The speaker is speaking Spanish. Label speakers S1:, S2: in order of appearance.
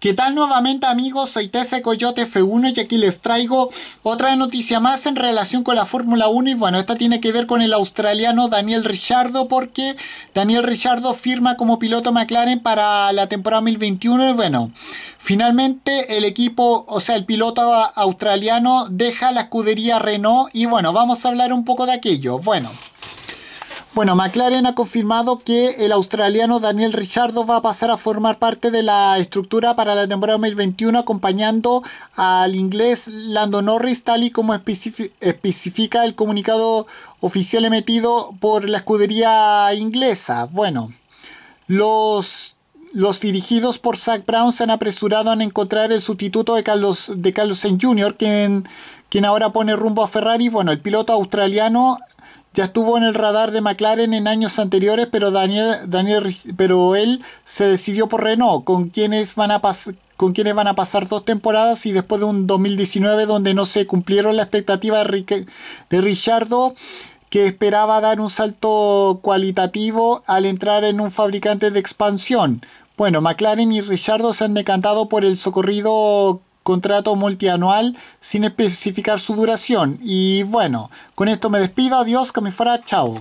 S1: ¿Qué tal nuevamente amigos? Soy Tefe Coyote F1 y aquí les traigo otra noticia más en relación con la Fórmula 1 y bueno, esta tiene que ver con el australiano Daniel Richardo porque Daniel Ricciardo firma como piloto McLaren para la temporada 2021 y bueno, finalmente el equipo, o sea, el piloto australiano deja la escudería Renault y bueno, vamos a hablar un poco de aquello. Bueno. Bueno, McLaren ha confirmado que el australiano Daniel Richardo va a pasar a formar parte de la estructura para la temporada 2021 acompañando al inglés Lando Norris tal y como especifica el comunicado oficial emitido por la escudería inglesa. Bueno, los los dirigidos por Zach Brown se han apresurado en encontrar el sustituto de Carlos, de Carlos Sainz Jr., quien, quien ahora pone rumbo a Ferrari. Bueno, el piloto australiano ya estuvo en el radar de McLaren en años anteriores, pero, Daniel, pero él se decidió por Renault, con quienes, van a con quienes van a pasar dos temporadas y después de un 2019 donde no se cumplieron las expectativas de, Richardo, que esperaba dar un salto cualitativo al entrar en un fabricante de expansión. Bueno, McLaren y Richardo se han decantado por el socorrido contrato multianual sin especificar su duración. Y bueno, con esto me despido, adiós, que me fuera, chao.